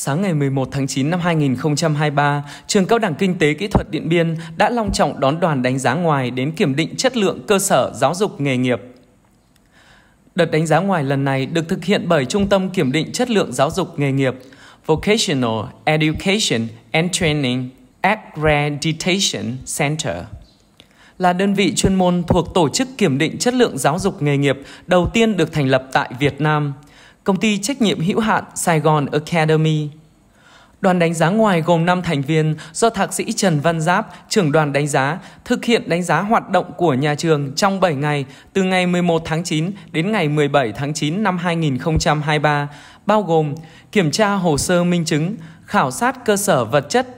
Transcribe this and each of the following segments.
Sáng ngày 11 tháng 9 năm 2023, Trường Cao đẳng Kinh tế Kỹ thuật Điện Biên đã long trọng đón đoàn đánh giá ngoài đến kiểm định chất lượng cơ sở giáo dục nghề nghiệp. Đợt đánh giá ngoài lần này được thực hiện bởi Trung tâm Kiểm định Chất lượng Giáo dục nghề nghiệp Vocational Education and Training Accreditation Center là đơn vị chuyên môn thuộc tổ chức kiểm định chất lượng giáo dục nghề nghiệp đầu tiên được thành lập tại Việt Nam – công ty trách nhiệm hữu hạn Sài Gòn Academy. Đoàn đánh giá ngoài gồm 5 thành viên do Thạc sĩ Trần Văn Giáp, trưởng đoàn đánh giá, thực hiện đánh giá hoạt động của nhà trường trong 7 ngày từ ngày 11 tháng 9 đến ngày 17 tháng 9 năm 2023, bao gồm kiểm tra hồ sơ minh chứng, khảo sát cơ sở vật chất,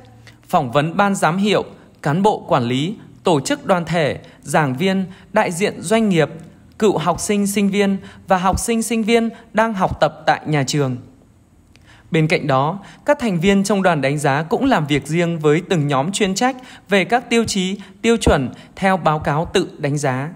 phỏng vấn ban giám hiệu, cán bộ quản lý, tổ chức đoàn thể, giảng viên, đại diện doanh nghiệp, cựu học sinh sinh viên và học sinh sinh viên đang học tập tại nhà trường. Bên cạnh đó, các thành viên trong đoàn đánh giá cũng làm việc riêng với từng nhóm chuyên trách về các tiêu chí, tiêu chuẩn theo báo cáo tự đánh giá.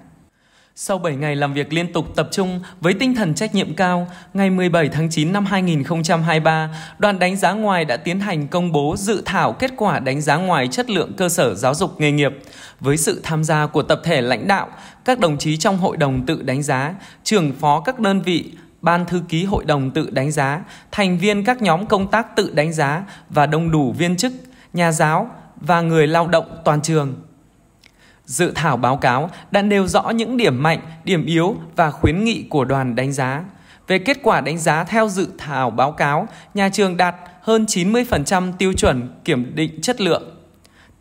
Sau 7 ngày làm việc liên tục tập trung với tinh thần trách nhiệm cao, ngày 17 tháng 9 năm 2023, đoàn đánh giá ngoài đã tiến hành công bố dự thảo kết quả đánh giá ngoài chất lượng cơ sở giáo dục nghề nghiệp. Với sự tham gia của tập thể lãnh đạo, các đồng chí trong hội đồng tự đánh giá, trưởng phó các đơn vị, ban thư ký hội đồng tự đánh giá, thành viên các nhóm công tác tự đánh giá và đông đủ viên chức, nhà giáo và người lao động toàn trường. Dự thảo báo cáo đã nêu rõ những điểm mạnh, điểm yếu và khuyến nghị của đoàn đánh giá. Về kết quả đánh giá theo dự thảo báo cáo, nhà trường đạt hơn 90% tiêu chuẩn kiểm định chất lượng.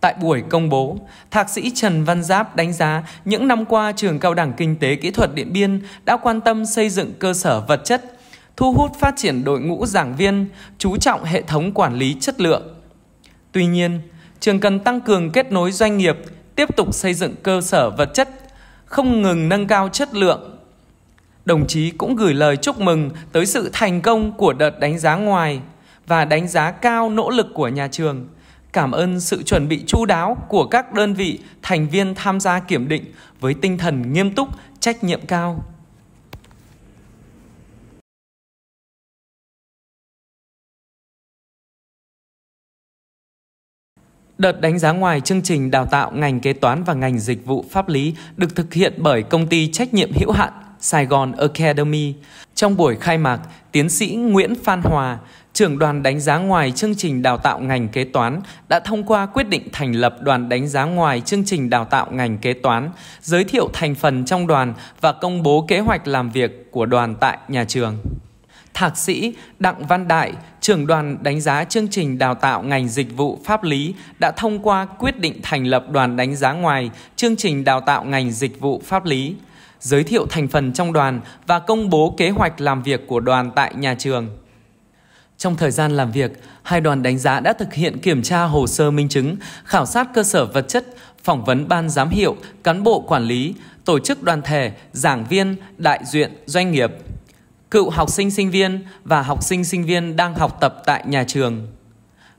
Tại buổi công bố, Thạc sĩ Trần Văn Giáp đánh giá những năm qua trường Cao đẳng Kinh tế Kỹ thuật Điện Biên đã quan tâm xây dựng cơ sở vật chất, thu hút phát triển đội ngũ giảng viên, chú trọng hệ thống quản lý chất lượng. Tuy nhiên, trường cần tăng cường kết nối doanh nghiệp, tiếp tục xây dựng cơ sở vật chất, không ngừng nâng cao chất lượng. Đồng chí cũng gửi lời chúc mừng tới sự thành công của đợt đánh giá ngoài và đánh giá cao nỗ lực của nhà trường. Cảm ơn sự chuẩn bị chu đáo của các đơn vị thành viên tham gia kiểm định với tinh thần nghiêm túc, trách nhiệm cao. Đợt đánh giá ngoài chương trình đào tạo ngành kế toán và ngành dịch vụ pháp lý được thực hiện bởi công ty trách nhiệm hữu hạn Sài Gòn Academy. Trong buổi khai mạc, tiến sĩ Nguyễn Phan Hòa, trưởng đoàn đánh giá ngoài chương trình đào tạo ngành kế toán đã thông qua quyết định thành lập đoàn đánh giá ngoài chương trình đào tạo ngành kế toán, giới thiệu thành phần trong đoàn và công bố kế hoạch làm việc của đoàn tại nhà trường. Thạc sĩ Đặng Văn Đại, trưởng đoàn đánh giá chương trình đào tạo ngành dịch vụ pháp lý đã thông qua quyết định thành lập đoàn đánh giá ngoài chương trình đào tạo ngành dịch vụ pháp lý, giới thiệu thành phần trong đoàn và công bố kế hoạch làm việc của đoàn tại nhà trường. Trong thời gian làm việc, hai đoàn đánh giá đã thực hiện kiểm tra hồ sơ minh chứng, khảo sát cơ sở vật chất, phỏng vấn ban giám hiệu, cán bộ quản lý, tổ chức đoàn thể, giảng viên, đại diện, doanh nghiệp cựu học sinh sinh viên và học sinh sinh viên đang học tập tại nhà trường.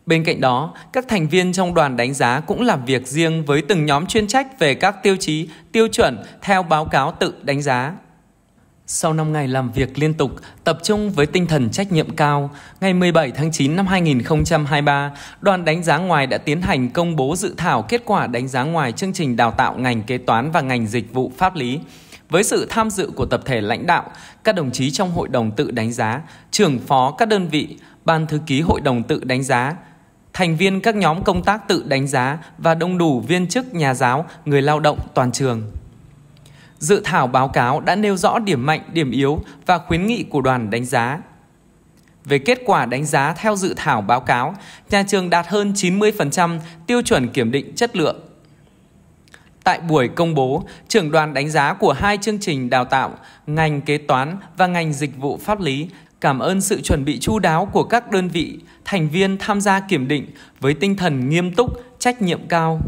Bên cạnh đó, các thành viên trong đoàn đánh giá cũng làm việc riêng với từng nhóm chuyên trách về các tiêu chí, tiêu chuẩn theo báo cáo tự đánh giá. Sau 5 ngày làm việc liên tục, tập trung với tinh thần trách nhiệm cao, ngày 17 tháng 9 năm 2023, đoàn đánh giá ngoài đã tiến hành công bố dự thảo kết quả đánh giá ngoài chương trình đào tạo ngành kế toán và ngành dịch vụ pháp lý với sự tham dự của tập thể lãnh đạo, các đồng chí trong hội đồng tự đánh giá, trưởng phó các đơn vị, ban thư ký hội đồng tự đánh giá, thành viên các nhóm công tác tự đánh giá và đông đủ viên chức nhà giáo, người lao động toàn trường. Dự thảo báo cáo đã nêu rõ điểm mạnh, điểm yếu và khuyến nghị của đoàn đánh giá. Về kết quả đánh giá theo dự thảo báo cáo, nhà trường đạt hơn 90% tiêu chuẩn kiểm định chất lượng. Tại buổi công bố, trưởng đoàn đánh giá của hai chương trình đào tạo, ngành kế toán và ngành dịch vụ pháp lý cảm ơn sự chuẩn bị chu đáo của các đơn vị, thành viên tham gia kiểm định với tinh thần nghiêm túc, trách nhiệm cao.